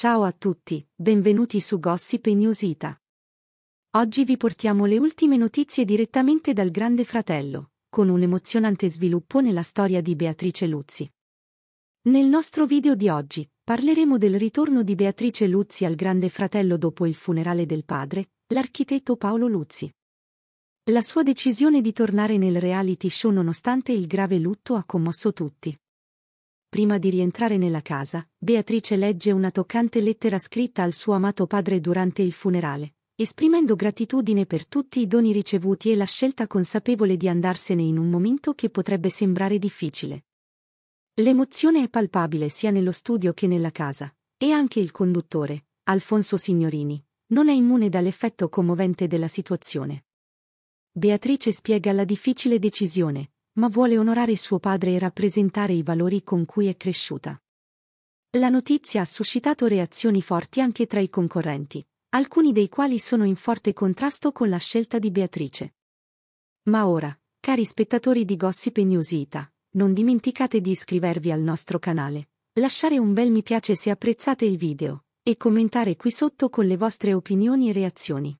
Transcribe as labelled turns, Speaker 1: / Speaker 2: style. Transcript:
Speaker 1: Ciao a tutti, benvenuti su Gossip News Ita. Oggi vi portiamo le ultime notizie direttamente dal Grande Fratello, con un emozionante sviluppo nella storia di Beatrice Luzzi. Nel nostro video di oggi parleremo del ritorno di Beatrice Luzzi al Grande Fratello dopo il funerale del padre, l'architetto Paolo Luzzi. La sua decisione di tornare nel reality show nonostante il grave lutto ha commosso tutti. Prima di rientrare nella casa, Beatrice legge una toccante lettera scritta al suo amato padre durante il funerale, esprimendo gratitudine per tutti i doni ricevuti e la scelta consapevole di andarsene in un momento che potrebbe sembrare difficile. L'emozione è palpabile sia nello studio che nella casa, e anche il conduttore, Alfonso Signorini, non è immune dall'effetto commovente della situazione. Beatrice spiega la difficile decisione, ma vuole onorare suo padre e rappresentare i valori con cui è cresciuta. La notizia ha suscitato reazioni forti anche tra i concorrenti, alcuni dei quali sono in forte contrasto con la scelta di Beatrice. Ma ora, cari spettatori di Gossip News Ita, non dimenticate di iscrivervi al nostro canale, lasciare un bel mi piace se apprezzate il video, e commentare qui sotto con le vostre opinioni e reazioni.